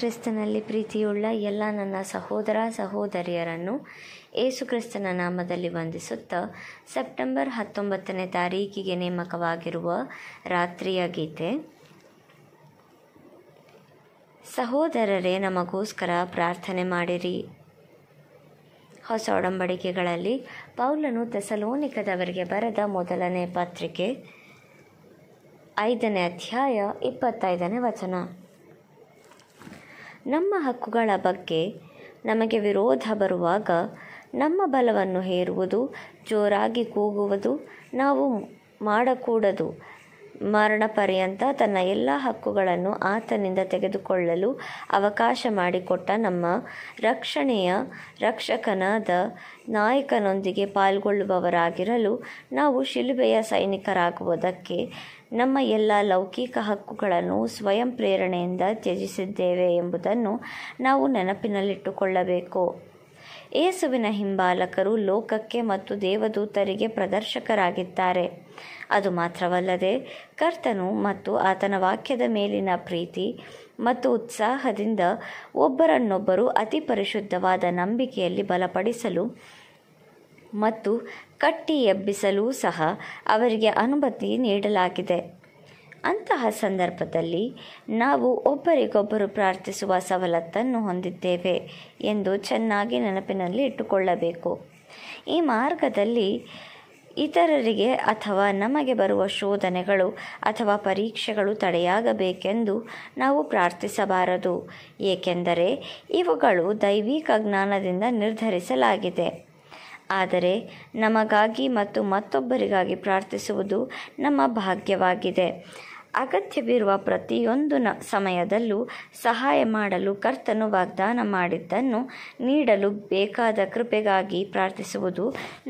ಕ್ರಿಸ್ತನಲ್ಲಿ ಪ್ರೀತಿಯುಳ್ಳ ಎಲ್ಲ ನನ್ನ ಸಹೋದರ ಸಹೋದರಿಯರನ್ನು ಏಸುಕ್ರಿಸ್ತನ ನಾಮದಲ್ಲಿ ವಂದಿಸುತ್ತಾ ಸೆಪ್ಟೆಂಬರ್ ಹತ್ತೊಂಬತ್ತನೇ ತಾರೀಕಿಗೆ ನೇಮಕವಾಗಿರುವ ರಾತ್ರಿಯ ಗೀತೆ ಸಹೋದರರೇ ನಮಗೋಸ್ಕರ ಪ್ರಾರ್ಥನೆ ಮಾಡಿರಿ ಹೊಸ ಒಡಂಬಡಿಕೆಗಳಲ್ಲಿ ಪೌಲನು ತೆಸಲೋನಿಕದವರಿಗೆ ಬರೆದ ಮೊದಲನೇ ಪತ್ರಿಕೆ ಐದನೇ ಅಧ್ಯಾಯ ಇಪ್ಪತ್ತೈದನೇ ವಚನ ನಮ್ಮ ಹಕ್ಕುಗಳ ಬಗ್ಗೆ ನಮಗೆ ವಿರೋಧ ಬರುವಾಗ ನಮ್ಮ ಬಲವನ್ನು ಹೇರುವುದು ಜೋರಾಗಿ ಕೂಗುವುದು ನಾವು ಮಾಡಕೂಡದು ಮರಣ ಪರ್ಯಂತ ತನ್ನ ಎಲ್ಲ ಹಕ್ಕುಗಳನ್ನು ಆತನಿಂದ ತೆಗೆದುಕೊಳ್ಳಲು ಅವಕಾಶ ಮಾಡಿಕೊಟ್ಟ ನಮ್ಮ ರಕ್ಷಣೆಯ ರಕ್ಷಕನಾದ ನಾಯಕನೊಂದಿಗೆ ಪಾಲ್ಗೊಳ್ಳುವವರಾಗಿರಲು ನಾವು ಶಿಲುಬೆಯ ಸೈನಿಕರಾಗುವುದಕ್ಕೆ ನಮ್ಮ ಎಲ್ಲ ಲೌಕಿಕ ಹಕ್ಕುಗಳನ್ನು ಸ್ವಯಂ ಪ್ರೇರಣೆಯಿಂದ ತ್ಯಜಿಸಿದ್ದೇವೆ ಎಂಬುದನ್ನು ನಾವು ನೆನಪಿನಲ್ಲಿಟ್ಟುಕೊಳ್ಳಬೇಕು ಏಸುವಿನ ಹಿಂಬಾಲಕರು ಲೋಕಕ್ಕೆ ಮತ್ತು ದೇವದೂತರಿಗೆ ಪ್ರದರ್ಶಕರಾಗಿದ್ದಾರೆ ಅದು ಮಾತ್ರವಲ್ಲದೆ ಕರ್ತನು ಮತ್ತು ಆತನ ವಾಕ್ಯದ ಮೇಲಿನ ಪ್ರೀತಿ ಮತ್ತು ಉತ್ಸಾಹದಿಂದ ಒಬ್ಬರನ್ನೊಬ್ಬರು ಅತಿ ಪರಿಶುದ್ಧವಾದ ನಂಬಿಕೆಯಲ್ಲಿ ಬಲಪಡಿಸಲು ಮತ್ತು ಕಟ್ಟಿ ಎಬ್ಬಿಸಲೂ ಸಹ ಅವರಿಗೆ ಅನುಮತಿ ನೀಡಲಾಗಿದೆ ಅಂತಹ ಸಂದರ್ಭದಲ್ಲಿ ನಾವು ಒಬ್ಬರಿಗೊಬ್ಬರು ಪ್ರಾರ್ಥಿಸುವ ಸವಲತ್ತನ್ನು ಹೊಂದಿದ್ದೇವೆ ಎಂದು ಚೆನ್ನಾಗಿ ನೆನಪಿನಲ್ಲಿ ಇಟ್ಟುಕೊಳ್ಳಬೇಕು ಈ ಮಾರ್ಗದಲ್ಲಿ ಇತರರಿಗೆ ಅಥವಾ ನಮಗೆ ಬರುವ ಶೋಧನೆಗಳು ಅಥವಾ ಪರೀಕ್ಷೆಗಳು ತಡೆಯಾಗಬೇಕೆಂದು ನಾವು ಪ್ರಾರ್ಥಿಸಬಾರದು ಏಕೆಂದರೆ ಇವುಗಳು ದೈವಿಕ ಜ್ಞಾನದಿಂದ ನಿರ್ಧರಿಸಲಾಗಿದೆ ಆದರೆ ನಮಗಾಗಿ ಮತ್ತು ಮತ್ತೊಬ್ಬರಿಗಾಗಿ ಪ್ರಾರ್ಥಿಸುವುದು ನಮ್ಮ ಭಾಗ್ಯವಾಗಿದೆ ಅಗತ್ಯವಿರುವ ಪ್ರತಿಯೊಂದು ನ ಸಮಯದಲ್ಲೂ ಸಹಾಯ ಮಾಡಲು ಕರ್ತನು ವಾಗ್ದಾನ ಮಾಡಿದ್ದನ್ನು ನೀಡಲು ಬೇಕಾದ ಕೃಪೆಗಾಗಿ ಪ್ರಾರ್ಥಿಸುವುದು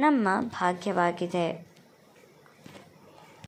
ನಮ್ಮ ಭಾಗ್ಯವಾಗಿದೆ